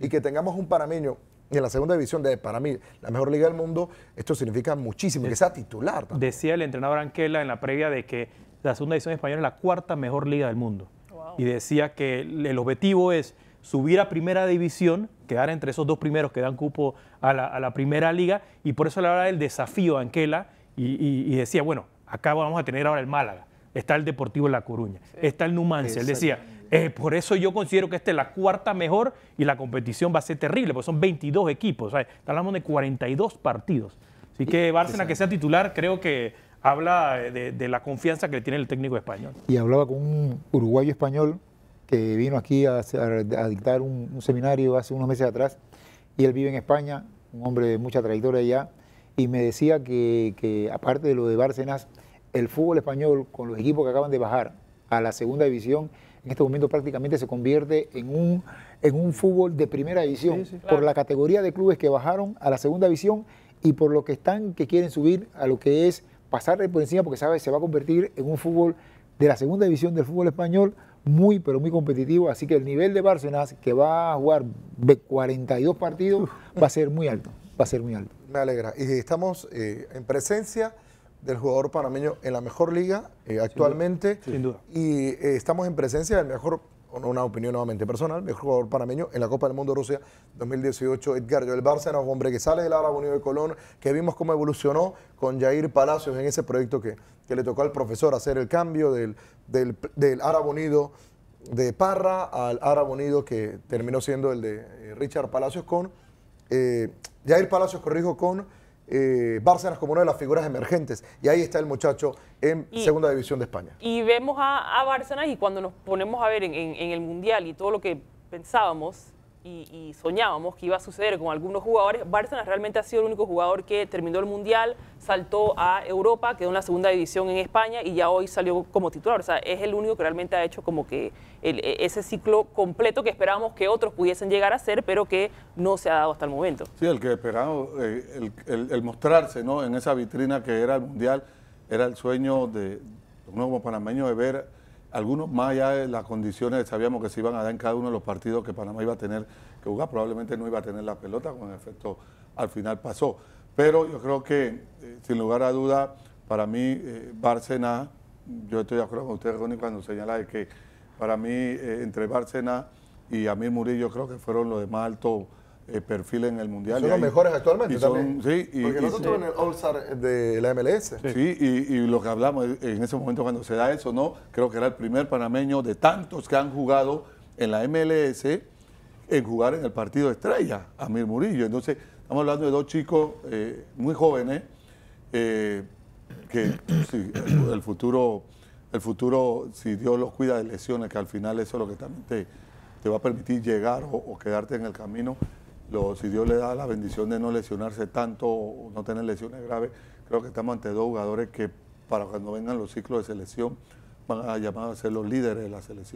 y que tengamos un parameño en la segunda división de, para mí, la mejor liga del mundo, esto significa muchísimo, que sea titular. Decía el entrenador Anquela en la previa de que la segunda división española es la cuarta mejor liga del mundo. Y decía que el objetivo es subir a primera división, quedar entre esos dos primeros que dan cupo a la, primera liga, y por eso le hablaba del desafío a Anquela, y, decía, bueno, acá vamos a tener ahora el Málaga, está el Deportivo La Coruña, está el Numancia, él decía eh, por eso yo considero que esta es la cuarta mejor y la competición va a ser terrible, porque son 22 equipos, Estamos hablando de 42 partidos. Así que Bárcena que sea titular creo que habla eh, de, la confianza que le tiene el técnico español. Y hablaba con un uruguayo español que vino aquí a, dictar un, seminario hace unos meses atrás, y él vive en España, un hombre de mucha trayectoria allá, y me decía que, que aparte de lo de Bárcenas, el fútbol español con los equipos que acaban de bajar a la segunda división en este momento prácticamente se convierte en un, en un fútbol de primera división, por la categoría de clubes que bajaron a la segunda división y por lo que están, que quieren subir a lo que es pasar por encima, porque sabe, se va a convertir en un fútbol de la segunda división del fútbol español muy, pero muy competitivo. Así que el nivel de Barcelona, que va a jugar de 42 partidos, va a ser muy alto. Va a ser muy alto. Me alegra. Y estamos eh, en presencia del jugador panameño en la mejor liga eh, actualmente. Y eh, estamos en presencia del mejor, una opinión nuevamente personal, mejor jugador panameño en la Copa del Mundo Rusia 2018, Edgar Joel Bárcenas, hombre que sale del Árabe Unido de Colón, que vimos cómo evolucionó con Jair Palacios en ese proyecto que, le tocó al profesor hacer el cambio del, del, Árabe Unido de Parra al Árabe Unido que terminó siendo el de eh, Richard Palacios con... Jair Palacios, corrijo, con eh, Bárcenas como una de las figuras emergentes. Y ahí está el muchacho en Segunda División de España. Y vemos a, Bárcenas y cuando nos ponemos a ver en el Mundial y todo lo que pensábamos, y, soñábamos que iba a suceder con algunos jugadores, Barcelona realmente ha sido el único jugador que terminó el Mundial, saltó a Europa, quedó en la segunda división en España y ya hoy salió como titular. O sea, es el único que realmente ha hecho como que e, ese ciclo completo que esperábamos que otros pudiesen llegar a hacer, pero que no se ha dado hasta el momento. Sí, el que esperábamos, eh, el, mostrarse ¿no? en esa vitrina que era el Mundial, era el sueño de los nuevos panameño de ver algunos más allá de las condiciones sabíamos que se iban a dar en cada uno de los partidos que Panamá iba a tener que jugar, probablemente no iba a tener la pelota, con efecto al final pasó. Pero yo creo que, eh, sin lugar a duda, para mí, eh, yo estoy de acuerdo con usted, Ronnie, cuando señala que para mí, eh, entre Bárcena y mí Murillo, creo que fueron los de más alto eh, perfil en el mundial. Son los mejores actualmente también. Porque nosotros en el All-Star de la MLS. Sí, y, lo que hablamos en ese momento cuando se da eso, ¿no? Creo que era el primer panameño de tantos que han jugado en la MLS en jugar en el partido estrella, Amir Murillo. Entonces, estamos hablando de dos chicos eh, muy jóvenes eh, que el, futuro, el futuro, si Dios los cuida de lesiones, que al final eso es lo que también te, va a permitir llegar o quedarte en el camino, si Dios le da la bendición de no lesionarse tanto o no tener lesiones graves, creo que estamos ante dos jugadores que para cuando vengan los ciclos de selección van a llamar a ser los líderes de la selección.